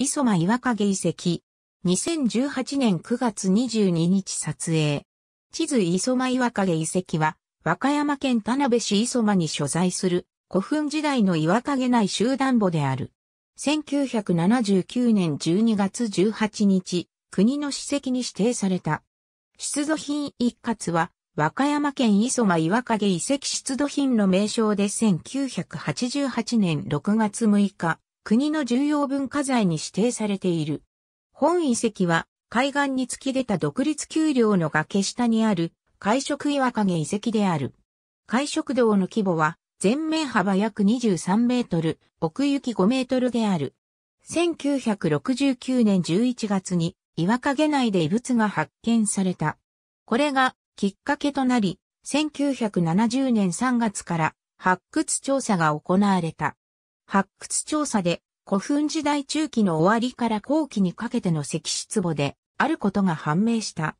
磯間岩影遺跡。2018年9月22日撮影。地図磯間岩影遺跡は、和歌山県田辺市磯間に所在する古墳時代の岩影内集団墓である。1979年12月18日、国の史跡に指定された。出土品一括は、和歌山県磯間岩影遺跡出土品の名称で1988年6月6日、国の重要文化財に指定されている。本遺跡は海岸に突き出た独立丘陵の崖下にある海食岩陰遺跡である。海食道の規模は全面幅約23メートル、奥行き5メートルである。1969年11月に岩陰内で異物が発見された。これがきっかけとなり、1970年3月から発掘調査が行われた。発掘調査で古墳時代中期の終わりから後期にかけての石室墓であることが判明した。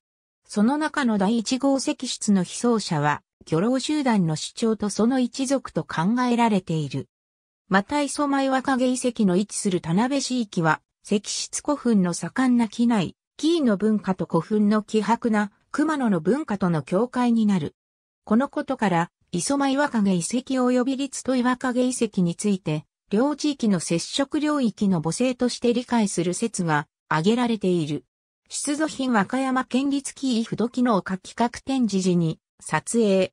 その中の第一号石室の被葬者は、巨老集団の主張とその一族と考えられている。また磯前若陰遺跡の位置する田辺市域は、石室古墳の盛んな機内、キーの文化と古墳の希薄な熊野の文化との境界になる。このことから、磯前若陰遺跡及び立と岩影遺跡について、両地域の接触領域の母性として理解する説が挙げられている。出土品和歌山県立キーフ土機能化企画展示時に撮影。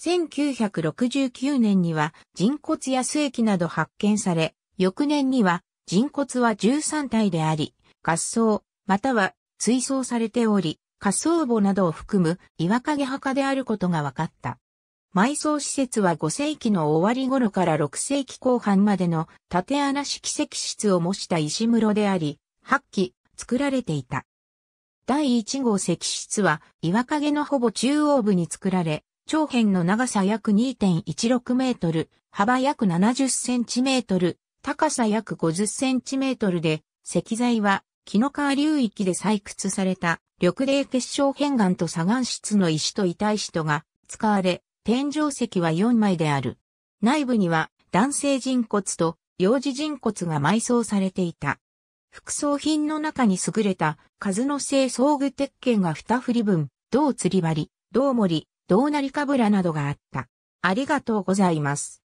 1969年には人骨や末液など発見され、翌年には人骨は13体であり、合走または追走されており、滑走母などを含む岩陰墓であることが分かった。埋葬施設は5世紀の終わり頃から6世紀後半までの縦穴式石室を模した石室であり、8基作られていた。第1号石室は岩陰のほぼ中央部に作られ、長辺の長さ約2.16メートル、幅約70センチメートル、高さ約50センチメートルで、石材は木の川流域で採掘された緑泥結晶片岩と砂岩質の石と板石とが使われ、天井石は4枚である。内部には男性人骨と幼児人骨が埋葬されていた。副葬品の中に優れた数の製装具鉄拳が2振り分、銅釣り針、銅森、銅なりかぶらなどがあった。ありがとうございます。